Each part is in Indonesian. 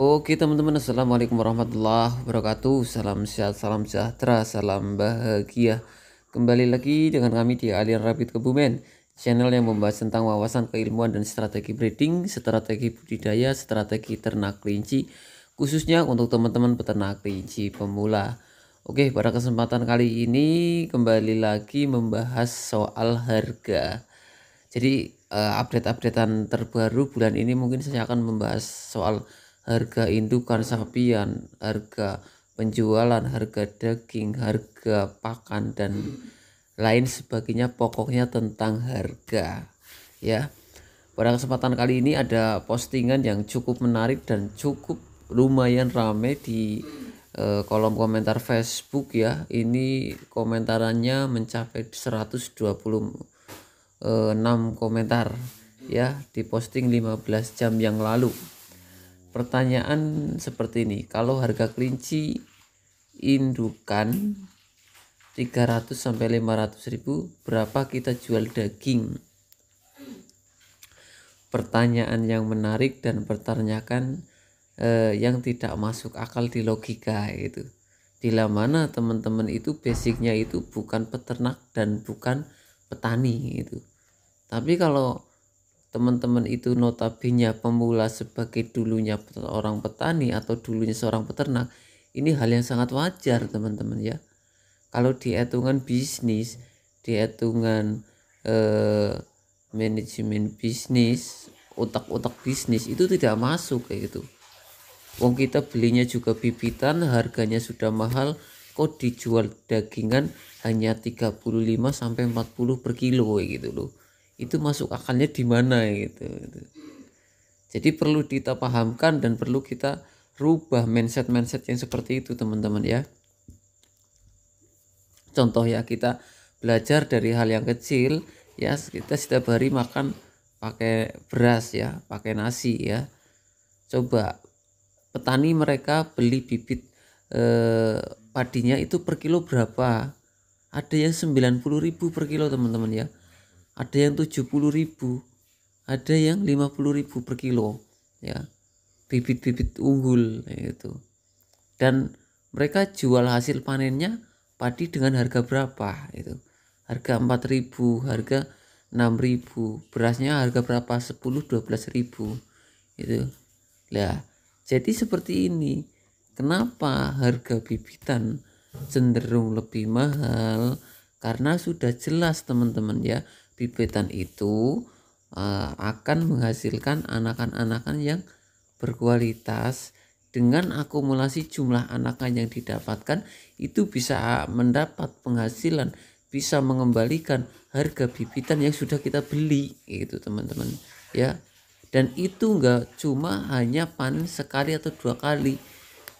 Oke teman-teman Assalamualaikum warahmatullahi wabarakatuh Salam sehat, salam sejahtera, salam bahagia Kembali lagi dengan kami di Alian Rabbit Kebumen Channel yang membahas tentang wawasan keilmuan dan strategi breeding Strategi budidaya, strategi ternak kelinci Khususnya untuk teman-teman peternak kelinci pemula Oke pada kesempatan kali ini kembali lagi membahas soal harga Jadi eh, update-updatean terbaru bulan ini mungkin saya akan membahas soal harga harga indukan sapian, harga penjualan, harga daging, harga pakan dan lain sebagainya pokoknya tentang harga ya. Pada kesempatan kali ini ada postingan yang cukup menarik dan cukup lumayan rame di eh, kolom komentar Facebook ya. Ini komentarannya mencapai 126 eh, komentar ya di posting 15 jam yang lalu pertanyaan seperti ini kalau harga kelinci indukan 300 sampai 500 ribu berapa kita jual daging pertanyaan yang menarik dan pertanyakan eh, yang tidak masuk akal di logika itu bila mana teman-teman itu basicnya itu bukan peternak dan bukan petani itu, tapi kalau teman-teman itu notabene pemula sebagai dulunya orang petani atau dulunya seorang peternak, ini hal yang sangat wajar teman-teman ya. Kalau di hitungan bisnis, di hitungan eh, manajemen bisnis, otak-otak bisnis itu tidak masuk kayak gitu. Wong kita belinya juga bibitan, harganya sudah mahal, kok dijual dagingan hanya 35 sampai 40 per kilo kayak gitu loh itu masuk akalnya di mana gitu, gitu. Jadi perlu kita pahamkan dan perlu kita rubah mindset-mindset yang seperti itu teman-teman ya. Contoh ya kita belajar dari hal yang kecil ya kita setiap hari makan pakai beras ya, pakai nasi ya. Coba petani mereka beli bibit eh, padinya itu per kilo berapa? Ada yang 90.000 per kilo teman-teman ya ada yang ribu, ada yang ribu per kilo ya bibit-bibit unggul itu dan mereka jual hasil panennya padi dengan harga berapa itu harga 4000 harga 6000 berasnya harga berapa 10 12000 itu ya jadi seperti ini kenapa harga bibitan cenderung lebih mahal karena sudah jelas teman-teman ya bibitan itu uh, akan menghasilkan anakan-anakan yang berkualitas dengan akumulasi jumlah anakan yang didapatkan itu bisa mendapat penghasilan bisa mengembalikan harga bibitan yang sudah kita beli itu teman-teman ya dan itu enggak cuma hanya panen sekali atau dua kali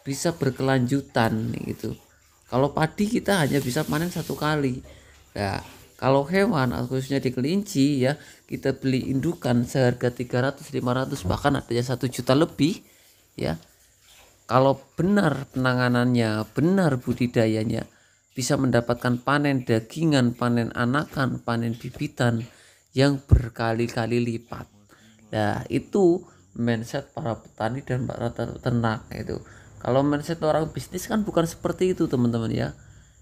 bisa berkelanjutan gitu kalau padi kita hanya bisa panen satu kali ya nah, kalau hewan khususnya di kelinci ya kita beli indukan seharga 300 500 bahkan ada yang 1 juta lebih ya. Kalau benar penanganannya, benar budidayanya bisa mendapatkan panen dagingan, panen anakan, panen bibitan yang berkali-kali lipat. Nah, itu mindset para petani dan para ternak itu. Kalau mindset orang bisnis kan bukan seperti itu, teman-teman ya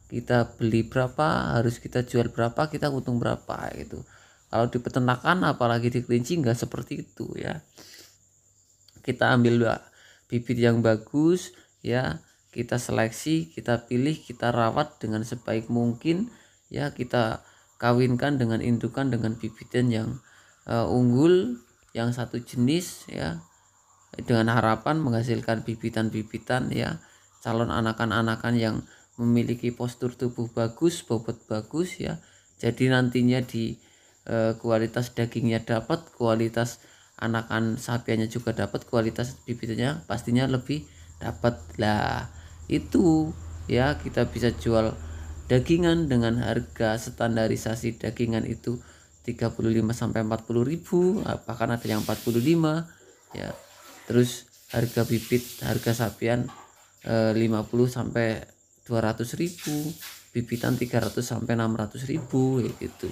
kita beli berapa harus kita jual berapa kita untung berapa gitu kalau di peternakan apalagi di kelinci nggak seperti itu ya kita ambil bibit yang bagus ya kita seleksi kita pilih kita rawat dengan sebaik mungkin ya kita kawinkan dengan indukan dengan bibitan yang uh, unggul yang satu jenis ya dengan harapan menghasilkan bibitan-bibitan ya calon anakan-anakan yang memiliki postur tubuh bagus, bobot bagus ya. Jadi nantinya di e, kualitas dagingnya dapat, kualitas anakan sapiannya juga dapat, kualitas bibitnya pastinya lebih dapat. Lah, itu ya kita bisa jual dagingan dengan harga standarisasi dagingan itu 35 sampai 40 ribu bahkan ada yang 45 ya terus harga bibit harga sapian 50 eh, sampai 200 ribu bibitan 300 sampai 600 ribu ya gitu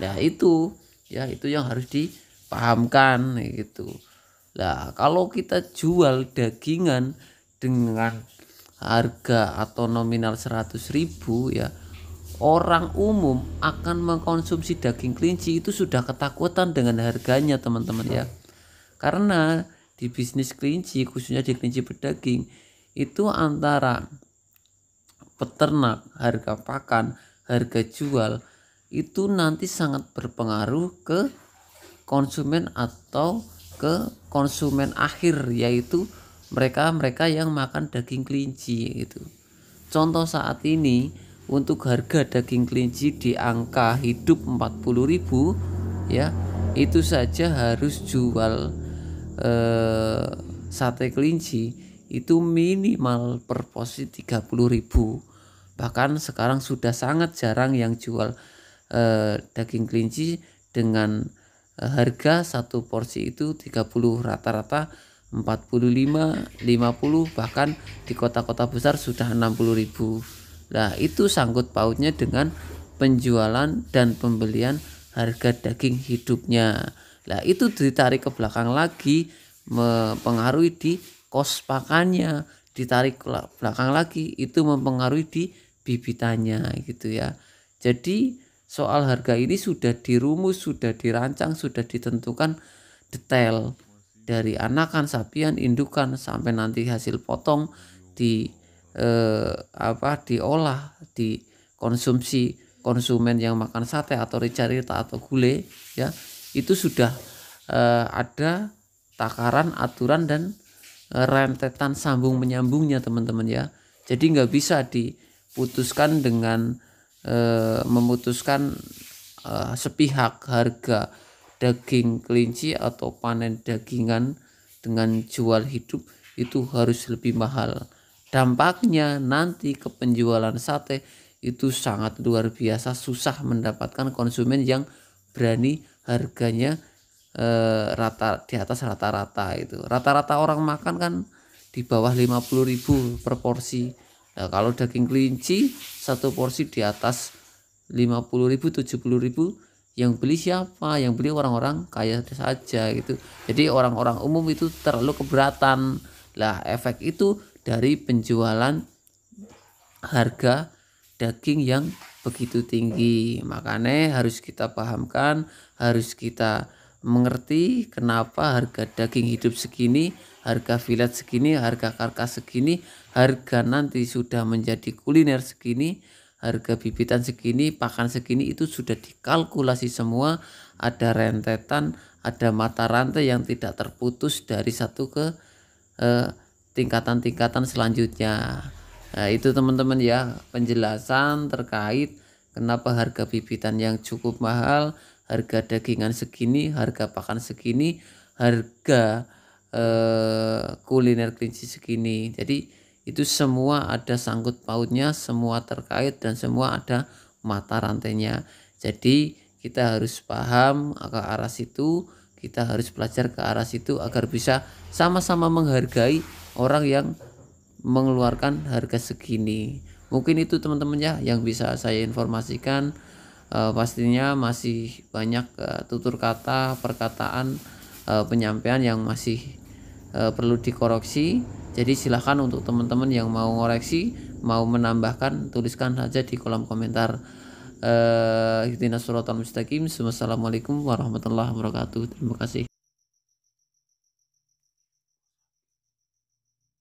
nah itu ya itu yang harus dipahamkan ya gitu lah kalau kita jual dagingan dengan harga atau nominal 100 ribu ya orang umum akan mengkonsumsi daging kelinci itu sudah ketakutan dengan harganya teman-teman ya karena di bisnis kelinci khususnya di kelinci berdaging itu antara peternak, harga pakan, harga jual itu nanti sangat berpengaruh ke konsumen atau ke konsumen akhir yaitu mereka-mereka yang makan daging kelinci itu Contoh saat ini untuk harga daging kelinci di angka hidup 40.000 ya, itu saja harus jual eh, sate kelinci itu minimal per posisi 30.000 Bahkan sekarang sudah sangat jarang yang jual eh, daging kelinci dengan eh, harga satu porsi itu 30 rata-rata 45, 50 bahkan di kota-kota besar sudah 60 ribu. Nah, itu sangkut pautnya dengan penjualan dan pembelian harga daging hidupnya. Nah, itu ditarik ke belakang lagi mempengaruhi di kos pakannya, ditarik ke belakang lagi itu mempengaruhi di bibitannya gitu ya. Jadi soal harga ini sudah dirumus, sudah dirancang, sudah ditentukan detail dari anakan sapian indukan sampai nanti hasil potong di eh, apa diolah dikonsumsi konsumen yang makan sate atau ricarita atau gulai ya itu sudah eh, ada takaran aturan dan eh, rentetan sambung menyambungnya teman-teman ya jadi nggak bisa di putuskan dengan e, memutuskan e, sepihak harga daging kelinci atau panen dagingan dengan jual hidup itu harus lebih mahal. Dampaknya nanti ke penjualan sate itu sangat luar biasa susah mendapatkan konsumen yang berani harganya e, rata di atas rata-rata itu. Rata-rata orang makan kan di bawah 50.000 per porsi Nah, kalau daging kelinci satu porsi di atas 50.000 70.000 yang beli siapa? Yang beli orang-orang kaya saja gitu. Jadi orang-orang umum itu terlalu keberatan. Lah efek itu dari penjualan harga daging yang begitu tinggi. Makanya harus kita pahamkan, harus kita mengerti kenapa harga daging hidup segini harga filet segini, harga karkas segini, harga nanti sudah menjadi kuliner segini, harga bibitan segini, pakan segini itu sudah dikalkulasi semua, ada rentetan, ada mata rantai yang tidak terputus dari satu ke eh, tingkatan-tingkatan eh, selanjutnya. Nah, itu teman-teman ya penjelasan terkait kenapa harga bibitan yang cukup mahal, harga dagingan segini, harga pakan segini, harga eh, kuliner kelinci segini. Jadi itu semua ada sangkut pautnya, semua terkait dan semua ada mata rantainya. Jadi kita harus paham ke arah situ, kita harus belajar ke arah situ agar bisa sama-sama menghargai orang yang mengeluarkan harga segini. Mungkin itu teman-teman ya yang bisa saya informasikan. E, pastinya masih banyak e, tutur kata, perkataan, e, penyampaian yang masih e, perlu dikoreksi. Jadi silahkan untuk teman-teman yang mau ngoreksi, mau menambahkan, tuliskan saja di kolom komentar. Eh, Ihdinas Suratul mustaqim. Wassalamualaikum warahmatullahi wabarakatuh. Terima kasih.